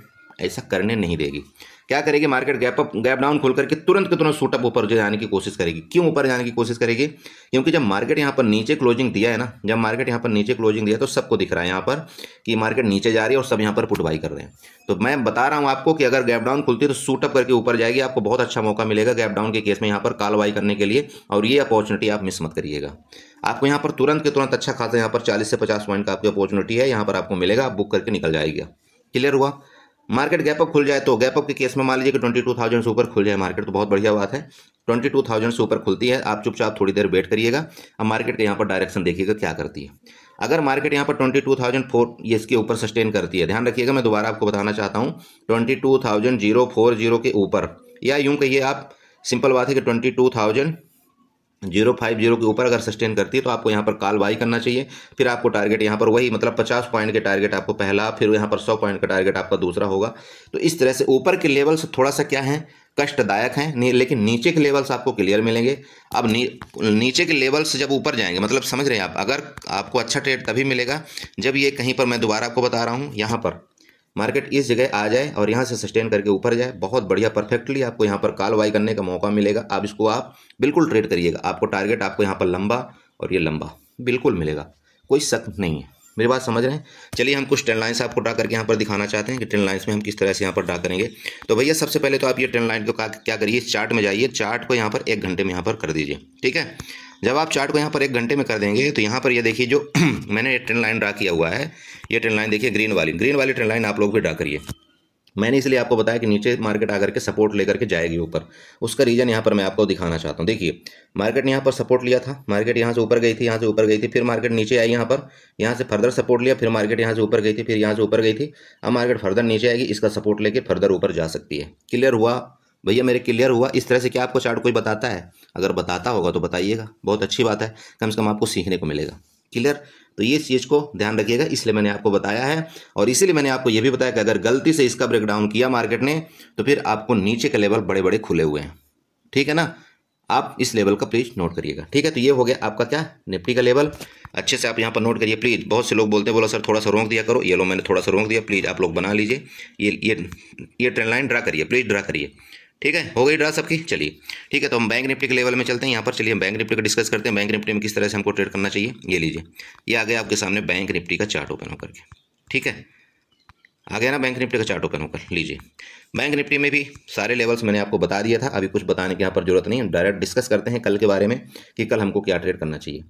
ऐसा करने नहीं देगी क्या करेगी market gap up gap down खोल करके तुरंत के तुरंत सूटअप ऊपर जाने की कोशिश करेगी क्यों ऊपर जाने की कोशिश करेगी क्योंकि जब मार्केट यहाँ पर नीचे क्लोजिंग दिया है ना जब मार्केट यहाँ पर नीचे क्लोजिंग दिया तो सबको दिख रहा है यहाँ पर कि मार्केट नीचे जा रही है और सब यहाँ पर पुटवाई कर रहे हैं तो मैं बता रहा हूँ आपको कि अगर गैप डाउन खुलती है तो सूटअप करके ऊपर जाएगी आपको बहुत अच्छा मौका मिलेगा गैप डाउन के केस में यहाँ पर कार्रवाई करने के लिए और ये अपॉर्चुनिटी आप मिस मत करिएगा आपको यहाँ पर तुरंत के तुरंत अच्छा खासा यहाँ पर चालीस से पचास पॉइंट का आपकी अपॉर्चुनिटी है यहाँ पर आपको मिलेगा आप बुक करके निकल जाएगा क्लियर हुआ मार्केट गैप अप खुल जाए तो गैप अप के केस में मान लीजिए कि ट्वेंटी टू थाउजेंड से ऊपर खुल जाए मार्केट तो बहुत बढ़िया बात है ट्वेंटी टू थाउजेंड से ऊपर खुलती है आप चुपचाप थोड़ी देर वेट करिएगा अब मार्केट के यहाँ पर डायरेक्शन देखिएगा क्या करती है अगर मार्केट यहाँ पर ट्वेंटी टू थाउजेंड फोर ये इसके ऊपर सस्टेन करती है ध्यान रखिएगा मैं दोबारा आपको बताना चाहता हूँ twenty two thousand zero four zero के ऊपर या यूँ कहिए आप सिंपल बात है कि twenty two thousand zero five zero के ऊपर अगर सस्टेन करती है तो आपको यहाँ पर कॉल बाई करना चाहिए फिर आपको टारगेट यहाँ पर वही मतलब पचास पॉइंट के टारगेट आपको पहला फिर यहाँ पर सौ पॉइंट का टारगेट आपका दूसरा होगा तो इस तरह से ऊपर के लेवल्स थोड़ा सा क्या है कष्टदायक हैं लेकिन नीचे के लेवल्स आपको क्लियर मिलेंगे अब नी, नीचे के लेवल्स जब ऊपर जाएंगे मतलब समझ रहे हैं आप अगर आपको अच्छा ट्रेड तभी मिलेगा जब ये कहीं पर मैं दोबारा आपको बता रहा हूँ यहाँ पर मार्केट इस जगह आ जाए और यहाँ से सस्टेन करके ऊपर जाए बहुत बढ़िया परफेक्टली आपको यहाँ पर काल वाई करने का मौका मिलेगा आप इसको आप बिल्कुल ट्रेड करिएगा आपको टारगेट आपको यहाँ पर लंबा और ये लंबा बिल्कुल मिलेगा कोई शक नहीं है मेरी बात समझ रहे हैं चलिए हम कुछ ट्रेंड लाइन्स आपको ड्रा करके यहाँ पर दिखाना चाहते हैं कि ट्रेंड लाइन्स में हम किस तरह से यहाँ पर ड्रा करेंगे तो भैया सबसे पहले तो आप ये ट्रेंड लाइन को क्या करिए चार्ट में जाइए चार्ट को यहाँ पर एक घंटे में यहाँ पर कर दीजिए ठीक है जब आप चार्ट को यहाँ पर एक घंटे में कर देंगे तो यहाँ पर ये यह देखिए जो मैंने ये ट्रेन लाइन ड्रा किया हुआ है ये ट्रेन लाइन देखिए ग्रीन वाली ग्रीन वाली ट्रेन लाइन आप लोग भी ड्रा करिए मैंने इसलिए आपको बताया कि नीचे मार्केट आकर के सपोर्ट लेकर के जाएगी ऊपर उसका रीजन यहाँ पर मैं आपको दिखाना चाहता हूँ देखिए मार्केट ने यहाँ पर सपोर्ट लिया था मार्केट यहाँ से ऊपर गई थी यहाँ से ऊपर गई थी फिर मार्केट नीचे आई यहाँ पर यहाँ से फर्दर सपोर्ट लिया फिर मार्केट यहाँ से ऊपर गई थी फिर यहाँ से ऊपर गई थी अब मार्केट फर्दर नीचे आएगी इसका सपोर्ट लेकर फर्दर ऊपर जा सकती है क्लियर हुआ भैया मेरे क्लियर हुआ इस तरह से क्या आपको चार्ट कोई बताता है अगर बताता होगा तो बताइएगा बहुत अच्छी बात है कम से कम आपको सीखने को मिलेगा क्लियर तो ये चीज़ को ध्यान रखिएगा इसलिए मैंने आपको बताया है और इसीलिए मैंने आपको यह भी बताया कि अगर गलती से इसका ब्रेकडाउन किया मार्केट ने तो फिर आपको नीचे के लेवल बड़े बड़े खुले हुए हैं ठीक है ना आप इस लेवल का प्लीज नोट करिएगा ठीक है तो ये हो गया आपका क्या निफ्टी का लेवल अच्छे से आप यहाँ पर नोट करिए प्लीज़ बहुत से लोग बोलते हैं बोला सर थोड़ा सा रोक दिया करो ये लो मैंने थोड़ा सा रोक दिया प्लीज़ आप लोग बना लीजिए ये ये ये ट्रेन लाइन ड्रा करिए प्लीज़ ड्रा करिए ठीक है हो गई ड्रा सबकी चलिए ठीक है तो हम बैंक निफ्टी के लेवल में चलते हैं यहाँ पर चलिए हम बैंक निफ्टी का डिस्कस करते हैं बैंक निफ्टी में किस तरह से हमको ट्रेड करना चाहिए ये लीजिए ये आ गया आपके सामने बैंक निफ्टी का चार्ट ओपन होकर के ठीक है आ गया ना बैंक निफ्टी का चार्ट ओपन होकर लीजिए बैंक निफ्टी में भी सारे लेवल्स मैंने आपको बता दिया था अभी कुछ बताने की यहाँ पर जरूरत नहीं डायरेक्ट डिस्कस करते हैं कल के बारे में कि कल हमको क्या ट्रेड करना चाहिए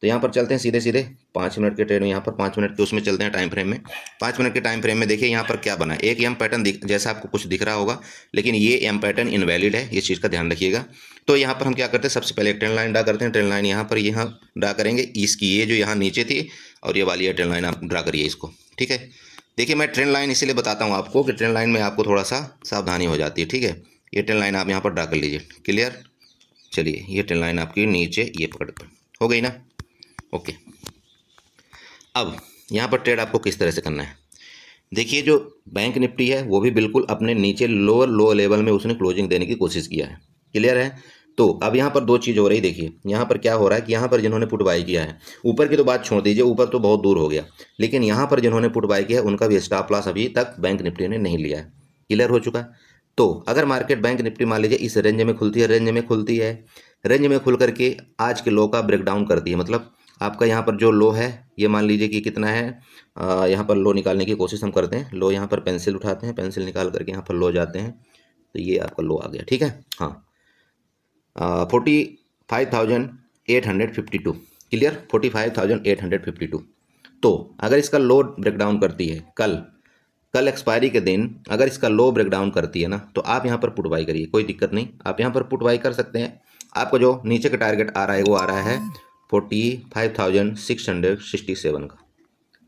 तो यहाँ पर चलते हैं सीधे सीधे पाँच मिनट के ट्रेन में यहाँ पर पाँच मिनट के उसमें चलते हैं टाइम फ्रेम में पाँच मिनट के टाइम फ्रेम में देखिए यहाँ पर क्या बना एक एम पैटर्न जैसा आपको कुछ दिख रहा होगा लेकिन ये एम पैटर्न इनवैलिड है ये चीज़ का ध्यान रखिएगा तो यहाँ पर हम क्या करते हैं सबसे पहले एक ट्रेन लाइन ड्रा करते हैं ट्रेन लाइन यहाँ पर यहाँ ड्रा करेंगे इसकी ये जो यहाँ नीचे थी और ये वाली ट्रेन लाइन आप ड्रा करिए इसको ठीक है देखिए मैं ट्रेन लाइन इसीलिए बताता हूँ आपको कि ट्रेन लाइन में आपको थोड़ा सा सावधानी हो जाती है ठीक है ये ट्रेन लाइन आप यहाँ पर ड्रा कर लीजिए क्लियर चलिए ये ट्रेन लाइन आपकी नीचे ये पकड़ हो गई ना ओके अब यहाँ पर ट्रेड आपको किस तरह से करना है देखिए जो बैंक निफ्टी है वो भी बिल्कुल अपने नीचे लोअर लो लेवल में उसने क्लोजिंग देने की कोशिश किया है क्लियर है तो अब यहाँ पर दो चीज़ हो रही देखिए यहाँ पर क्या हो रहा है कि यहाँ पर जिन्होंने पुट बाई किया है ऊपर की तो बात छोड़ दीजिए ऊपर तो बहुत दूर हो गया लेकिन यहाँ पर जिन्होंने पुट बाई किया है उनका भी स्टॉप लॉस अभी तक बैंक निफ्टी ने नहीं लिया है क्लियर हो चुका तो अगर मार्केट बैंक निफ्टी मान लीजिए इस रेंज में खुलती है रेंज में खुलती है रेंज में खुल करके आज के लो का ब्रेकडाउन करती है मतलब आपका यहाँ पर जो लो है ये मान लीजिए कि कितना है यहाँ पर लो निकालने की कोशिश हम करते हैं लो यहाँ पर पेंसिल उठाते हैं पेंसिल निकाल करके यहाँ पर लो जाते हैं तो ये आपका लो आ गया ठीक है हाँ forty five thousand eight hundred fifty two clear forty five thousand eight hundred fifty two तो अगर इसका लो ब्रेकडाउन करती है कल कल एक्सपायरी के दिन अगर इसका लो ब्रेकडाउन करती है ना तो आप यहाँ पर पुट बाई करिए कोई दिक्कत नहीं आप यहाँ पर पुट बाई कर सकते हैं आपका जो नीचे का टारगेट आ रहा है वो आ रहा है forty five thousand six hundred sixty seven का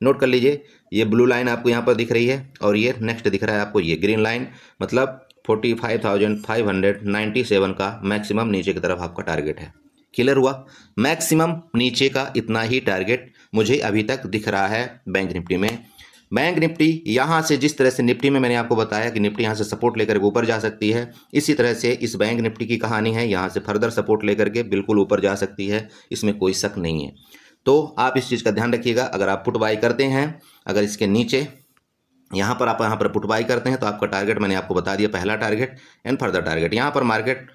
नोट कर लीजिए ये ब्लू लाइन आपको यहाँ पर दिख रही है और ये नेक्स्ट दिख रहा है आपको ये ग्रीन लाइन मतलब forty five thousand five hundred ninety seven का मैक्सिमम नीचे की तरफ आपका टारगेट है क्लियर हुआ मैक्सिमम नीचे का इतना ही टारगेट मुझे अभी तक दिख रहा है बैंक निफ्टी में बैंक निफ्टी यहाँ से जिस तरह से निफ्टी में मैंने आपको बताया कि निफ्टी यहाँ से सपोर्ट लेकर ऊपर जा सकती है इसी तरह से इस बैंक निफ्टी की कहानी है यहाँ से फर्दर सपोर्ट लेकर के बिल्कुल ऊपर जा सकती है इसमें कोई शक नहीं है तो आप इस चीज़ का ध्यान रखिएगा अगर आप पुट बाई करते हैं अगर इसके नीचे यहाँ पर आप यहाँ पर पुट बाई करते हैं तो आपका टारगेट मैंने आपको बता दिया पहला टारगेट एंड फर्दर टारगेट यहाँ पर मार्केट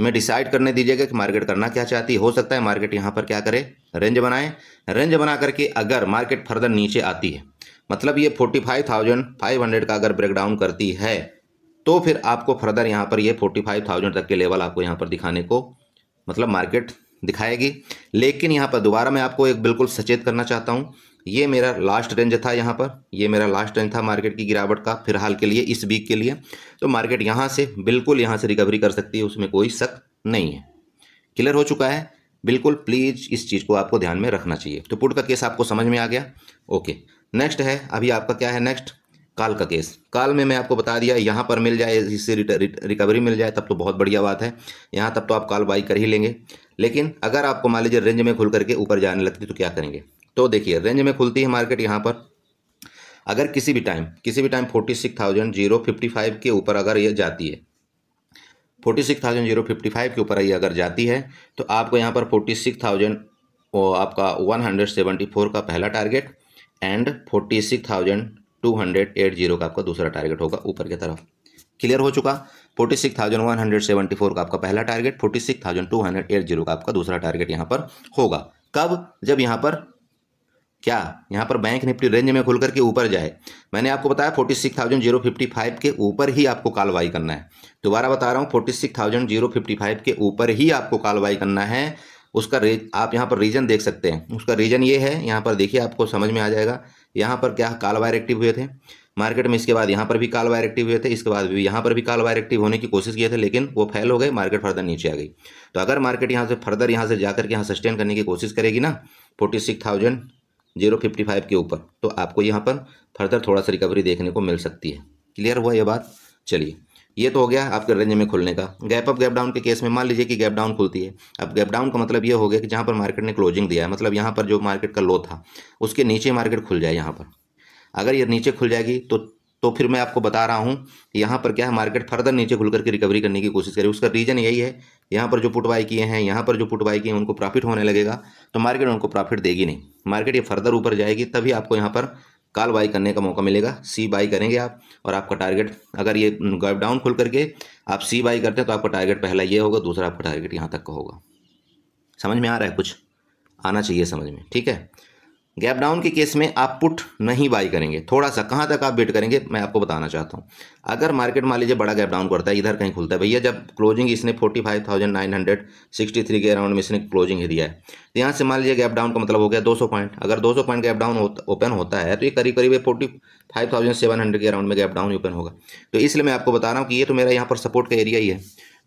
में डिसाइड करने दीजिएगा कि मार्केट करना क्या चाहती है हो सकता है मार्केट यहाँ पर क्या करे रेंज बनाए रेंज बना करके अगर मार्केट फर्दर नीचे आती है मतलब ये forty five thousand five hundred का अगर ब्रेकडाउन करती है तो फिर आपको फर्दर यहाँ पर ये फोर्टी फाइव थाउजेंड तक के लेवल आपको यहाँ पर दिखाने को मतलब मार्केट दिखाएगी लेकिन यहाँ पर दोबारा मैं आपको एक बिल्कुल सचेत करना चाहता हूँ ये मेरा लास्ट रेंज था यहाँ पर ये मेरा लास्ट रेंज था मार्केट की गिरावट का फिलहाल के लिए इस वीक के लिए तो मार्केट यहाँ से बिल्कुल यहाँ से रिकवरी कर सकती है उसमें कोई शक नहीं है क्लियर हो चुका है बिल्कुल प्लीज़ इस चीज़ को आपको ध्यान में रखना चाहिए तो पुट का केस आपको समझ में आ गया ओके नेक्स्ट है अभी आपका क्या है नेक्स्ट काल का केस काल में मैं आपको बता दिया यहाँ पर मिल जाए इससे रिकवरी मिल जाए तब तो बहुत बढ़िया बात है यहाँ तब तो आप काल बाई कर ही लेंगे लेकिन अगर आपको मान लीजिए रेंज में खुल करके ऊपर जाने लगती तो क्या करेंगे तो देखिए रेंज में खुलती है मार्केट यहाँ पर अगर किसी भी टाइम किसी भी time forty six thousand zero fifty five के ऊपर अगर ये जाती है forty six thousand zero fifty five के ऊपर ये अगर जाती है तो आपको यहाँ पर फोर्टी सिक्स थाउजेंड आपका वन हंड्रेड सेवेंटी फोर का पहला target and forty six thousand two hundred eight zero का आपका दूसरा टारगेट होगा ऊपर की तरफ क्लियर हो चुका forty six thousand one hundred seventy four का आपका पहला target forty six thousand two hundred eight zero का आपका दूसरा टारगेट यहाँ पर होगा कब जब यहाँ पर क्या यहाँ पर बैंक निफ्टी रेंज में खुलकर के ऊपर जाए मैंने आपको बताया forty six thousand zero fifty five के ऊपर ही आपको कार्रवाई करना है दोबारा बता रहा हूँ forty six thousand zero fifty five के ऊपर ही आपको कार्रवाई करना है उसका रीज आप यहाँ पर रीजन देख सकते हैं उसका रीजन ये है यहाँ पर देखिए आपको समझ में आ जाएगा यहाँ पर क्या काल वायर एक्टिव हुए थे मार्केट में इसके बाद यहाँ पर भी काल वायर एक्टिव हुए थे इसके बाद भी यहाँ पर भी काल वायर एक्टिव होने की कोशिश किए थे लेकिन वो फेल हो गए मार्केट फर्दर नीचे आ गई तो अगर मार्केट यहाँ से फर्दर यहाँ से जाकर के यहाँ सस्टेन करने की कोशिश करेगी ना forty six thousand zero fifty five के ऊपर तो आपको यहाँ पर फर्दर थोड़ा सा रिकवरी देखने को मिल सकती है क्लियर हुआ ये बात चलिए ये तो हो गया आपके रेंज में खुलने का गैप अप गैप डाउन के केस में मान लीजिए कि गैप डाउन खुलती है अब गैप डाउन का मतलब ये हो गया कि जहाँ पर मार्केट ने क्लोजिंग दिया है मतलब यहाँ पर जो मार्केट का लो था उसके नीचे मार्केट खुल जाए यहाँ पर अगर ये नीचे खुल जाएगी तो तो फिर मैं आपको बता रहा हूँ कि यहाँ पर क्या है मार्केट फर्दर नीचे खुल करके रिकवरी करने की कोशिश करेगी उसका रीजन यही है यहाँ पर जो पुटवाई किए हैं यहाँ पर जो पुटवाई किए हैं उनको प्रॉफिट होने लगेगा तो मार्केट उनको प्रॉफिट देगी नहीं मार्केट ये फर्दर ऊपर जाएगी तभी आपको यहाँ पर कॉल बाई करने का मौका मिलेगा सी बाई करेंगे आप और आपका टारगेट अगर ये गैप डाउन खुल करके आप सी बाई करते हैं तो आपका टारगेट पहला ये होगा दूसरा आपका टारगेट यहाँ तक का होगा समझ में आ रहा है कुछ आना चाहिए समझ में ठीक है गैप डाउन के केस में आप पुट नहीं बाई करेंगे थोड़ा सा कहाँ तक आप वेट करेंगे मैं आपको बताना चाहता हूँ अगर मार्केट मान लीजिए बड़ा गैप डाउन करता है इधर कहीं खुलता है भैया जब क्लोजिंग इसने forty five thousand nine hundred sixty three के अराउंड में इसने क्लोजिंग ही दिया है तो यहाँ से मान लीजिए गैप डाउन का मतलब हो गया दो सौ पॉइंट अगर दो सौ पॉइंट गैप डाउन ओपन होता है तो ये करीब करीब forty five thousand seven hundred के अराउंड में गैप डाउन ओपन होगा तो इसलिए मैं आपको बता रहा हूँ कि ये तो मेरा यहाँ पर सपोर्ट का एरिया ही है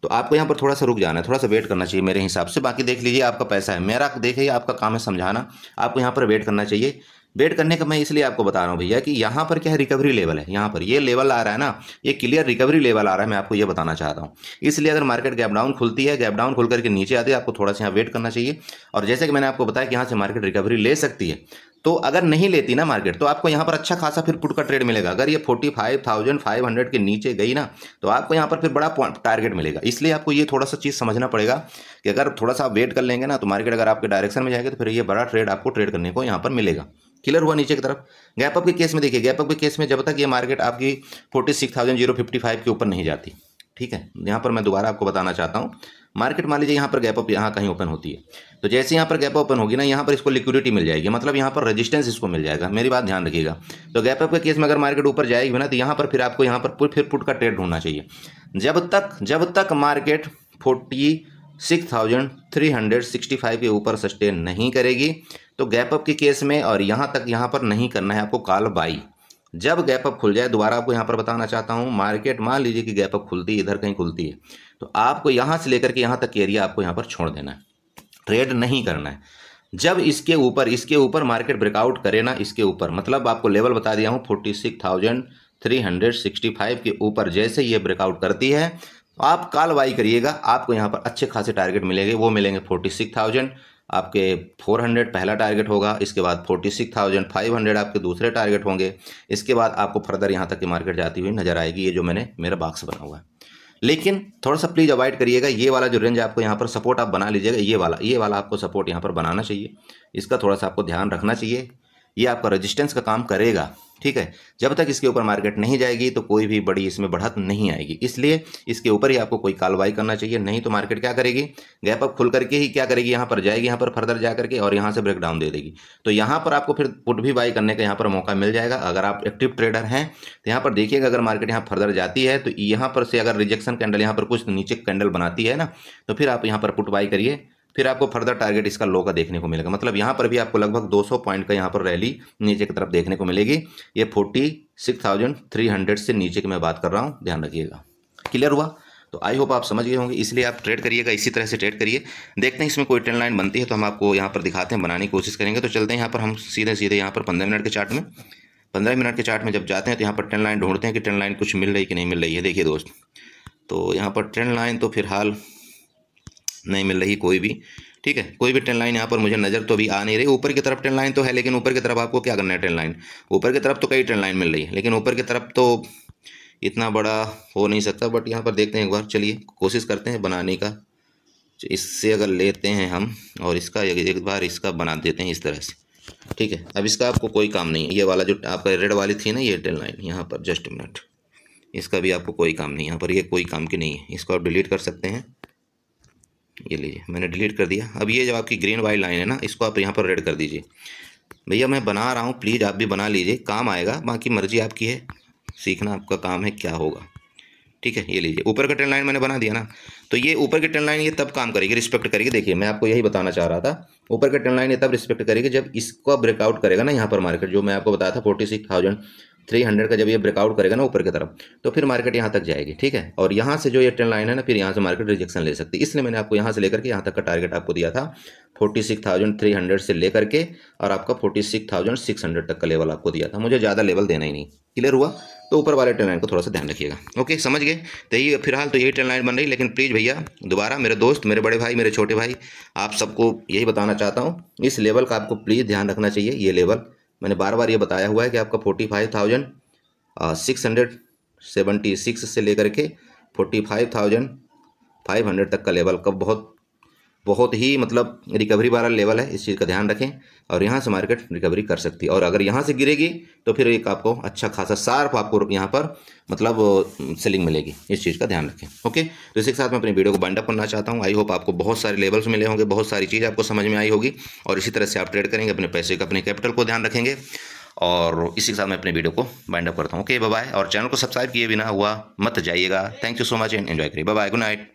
तो आपको यहाँ पर थोड़ा सा रुक जाना है थोड़ा सा वेट करना चाहिए मेरे हिसाब से बाकी देख लीजिए आपका पैसा है मेरा देखिए आपका काम है समझाना आपको यहाँ पर वेट करना चाहिए वेट करने का मैं इसलिए आपको बता रहा हूँ भैया कि यहाँ पर क्या है रिकवरी लेवल है यहाँ पर ये लेवल आ रहा है ना ये क्लियर रिकवरी लेवल आ रहा है मैं आपको ये बताना चाहता हूँ इसलिए अगर मार्केट गैप डाउन खुलती है गैप डाउन खुल करके नीचे आती है आपको थोड़ा सा यहाँ वेट करना चाहिए और जैसे कि मैंने आपको बताया कि यहाँ से मार्केट रिकवरी ले सकती है तो अगर नहीं लेती ना मार्केट तो आपको यहाँ पर अच्छा खासा फिर पुट का ट्रेड मिलेगा अगर ये forty five thousand five hundred के नीचे गई ना तो आपको यहाँ पर फिर बड़ा टारगेट मिलेगा इसलिए आपको ये थोड़ा सा चीज़ समझना पड़ेगा कि अगर थोड़ा सा आप वेट कर लेंगे ना तो मार्केट अगर आपके डायरेक्शन में जाएगा तो फिर ये बड़ा ट्रेड आपको ट्रेड करने को यहाँ पर मिलेगा क्लियर हुआ नीचे की तरफ गैपअप के केस में देखिए गैपअप के केस में जब तक ये मार्केट आपकी forty six thousand zero fifty five के ऊपर नहीं जाती ठीक है यहाँ पर मैं दोबारा आपको बताना चाहता हूँ मार्केट मान लीजिए यहाँ पर गैप अप यहाँ कहीं ओपन होती है तो जैसे यहाँ पर गैप ओपन होगी ना यहाँ पर इसको लिक्विडिटी मिल जाएगी मतलब यहाँ पर रेजिस्टेंस इसको मिल जाएगा मेरी बात ध्यान रखिएगा तो गैप अप के केस में अगर मार्केट ऊपर जाएगी ना तो यहाँ पर फिर आपको यहाँ पर फिर पुट का ट्रेड ढूंढना चाहिए जब तक जब तक market forty six thousand three hundred sixty five के ऊपर सस्टेन नहीं करेगी तो गैप अप के केस में और यहाँ तक यहाँ पर नहीं करना है आपको कॉल बाई जब गैप अप खुल जाए दोबारा आपको यहाँ पर बताना चाहता हूँ मार्केट मान लीजिए कि गैप अप खुलती है इधर कहीं खुलती है तो आपको यहाँ से लेकर के यहाँ तक एरिया आपको यहाँ पर छोड़ देना है ट्रेड नहीं करना है जब इसके ऊपर इसके ऊपर मार्केट ब्रेकआउट करे ना इसके ऊपर मतलब आपको लेवल बता दिया हूँ forty six thousand three hundred sixty five के ऊपर जैसे ये ब्रेकआउट करती है तो आप कॉल वाई करिएगा आपको यहाँ पर अच्छे खासे टारगेट मिलेंगे वो मिलेंगे फोर्टी सिक्स थाउजेंड आपके 400 पहला टारगेट होगा इसके बाद 46,500 आपके दूसरे टारगेट होंगे इसके बाद आपको फर्दर यहाँ तक की मार्केट जाती हुई नज़र आएगी ये जो मैंने मेरा बाक्स बना हुआ है लेकिन थोड़ा सा प्लीज़ अवॉइड करिएगा ये वाला जो रेंज आपको यहाँ पर सपोर्ट आप बना लीजिएगा ये वाला ये वाला आपको सपोर्ट यहाँ पर बनाना चाहिए इसका थोड़ा सा आपको ध्यान रखना चाहिए ये आपका रजिस्टेंस का काम करेगा ठीक है जब तक इसके ऊपर मार्केट नहीं जाएगी तो कोई भी बड़ी इसमें बढ़त नहीं आएगी इसलिए इसके ऊपर ही आपको कोई कार्रवाई करना चाहिए नहीं तो मार्केट क्या करेगी गैप अप खुल करके ही क्या करेगी यहाँ पर जाएगी यहाँ पर फर्दर जा करके और यहाँ से ब्रेकडाउन दे देगी तो यहाँ पर आपको फिर पुट भी बाई करने का यहाँ पर मौका मिल जाएगा अगर आप एक्टिव ट्रेडर हैं तो यहाँ पर देखिएगा अगर मार्केट यहाँ फर्दर जाती है तो यहाँ पर से अगर रिजेक्शन कैंडल यहाँ पर कुछ नीचे कैंडल बनाती है ना तो फिर आप यहाँ पर पुट बाई करिए फिर आपको फर्दर टारगेट इसका लो का देखने को मिलेगा मतलब यहाँ पर भी आपको लगभग 200 पॉइंट का यहाँ पर रैली नीचे की तरफ देखने को मिलेगी ये 46,300 से नीचे की मैं बात कर रहा हूँ ध्यान रखिएगा क्लियर हुआ तो आई होप आप समझ गए होंगे इसलिए आप ट्रेड करिएगा इसी तरह से ट्रेड करिए देखते हैं इसमें कोई ट्रेंड लाइन बनती है तो हम आपको यहाँ पर दिखाते हैं बनाने की कोशिश करेंगे तो चलते हैं यहाँ पर हम सीधे सीधे यहाँ पर पंद्रह मिनट के चार्ट में पंद्रह मिनट के चार्ट में जब जाते हैं तो यहाँ पर ट्रेंड लाइन ढूंढते हैं कि ट्रेंड लाइन कुछ मिल रही कि नहीं मिल रही है देखिए दोस्त तो यहाँ पर ट्रेंड लाइन तो फिलहाल नहीं मिल रही कोई भी ठीक है कोई भी ट्रेन लाइन यहाँ पर मुझे नज़र तो अभी आ नहीं रही ऊपर की तरफ ट्रेन लाइन तो है लेकिन ऊपर की तरफ आपको क्या करना है ट्रेन लाइन ऊपर की तरफ तो कई ट्रेन लाइन मिल रही है लेकिन ऊपर की तरफ तो इतना बड़ा हो नहीं सकता बट यहाँ पर देखते हैं एक बार चलिए कोशिश करते हैं बनाने का इससे अगर लेते हैं हम और इसका एक बार इसका बना देते हैं इस तरह से ठीक है अब इसका आपको कोई काम नहीं है ये वाला जो आपका रेड वाली थी ना ये ट्रेन लाइन यहाँ पर जस्ट मिनट इसका भी आपको कोई काम नहीं यहाँ पर ये कोई काम की नहीं है इसको आप डिलीट कर सकते हैं ये लीजिए मैंने डिलीट कर दिया अब ये जब आपकी ग्रीन वाइट लाइन है ना इसको आप यहाँ पर रेड कर दीजिए भैया मैं बना रहा हूँ प्लीज़ आप भी बना लीजिए काम आएगा बाकी मर्जी आपकी है सीखना आपका काम है क्या होगा ठीक है ये लीजिए ऊपर का ट्रेन लाइन मैंने बना दिया ना तो ये ऊपर की ट्रेन लाइन ये तब काम करेगी रिस्पेक्ट करेगी देखिए मैं आपको यही बताना चाह रहा था ऊपर का ट्रेन लाइन ये तब रिस्पेक्ट करेगी जब इसको ब्रेकआउट करेगा ना यहाँ पर मार्केट जो मैं आपको बताया था forty six thousand three hundred का जब ये ब्रेकआउट करेगा ना ऊपर की तरफ तो फिर मार्केट यहाँ तक जाएगी ठीक है और यहाँ से जो ये ट्रेन लाइन है ना फिर यहाँ से मार्केट रिजेक्शन ले सकती है इसलिए मैंने आपको यहाँ से लेकर के यहाँ तक का टारगेट आपको दिया था forty six thousand three hundred से लेकर के और आपका forty six thousand six hundred तक का लेवल आपको दिया था मुझे ज़्यादा लेवल देना ही नहीं क्लियर हुआ तो ऊपर वाले ट्रेन लाइन को थोड़ा सा ध्यान रखिएगा ओके समझ गए तो यही फिलहाल तो यही ट्रेन लाइन बन रही लेकिन प्लीज़ भैया दोबारा मेरे दोस्त मेरे बड़े भाई मेरे छोटे भाई आप सबको यही बताना चाहता हूँ इस लेवल का आपको प्लीज़ ध्यान रखना चाहिए ये लेवल मैंने बार बार ये बताया हुआ है कि आपका forty five thousand six hundred seventy six से लेकर के forty five thousand five hundred तक का लेवल कब बहुत बहुत ही मतलब रिकवरी वाला लेवल है इस चीज़ का ध्यान रखें और यहाँ से मार्केट रिकवरी कर सकती है और अगर यहाँ से गिरेगी तो फिर एक आपको अच्छा खासा सार्फ आपको यहाँ पर मतलब सेलिंग मिलेगी इस चीज़ का ध्यान रखें ओके तो इसी के साथ मैं अपनी वीडियो को बाइंड अप करना चाहता हूँ आई होप आपको बहुत सारे लेवल्स मिले होंगे बहुत सारी चीज़ आपको समझ में आई होगी और इसी तरह से आप ट्रेड करेंगे अपने पैसे का अपने कैपिटल को ध्यान रखेंगे और इसी के साथ मैं अपने वीडियो को बाइंड अप करता हूँ ओके बाय और चैनल को सब्सक्राइब किए बिना हुआ मत जाइएगा thank you so much and enjoy करिए बाय गुड नाइट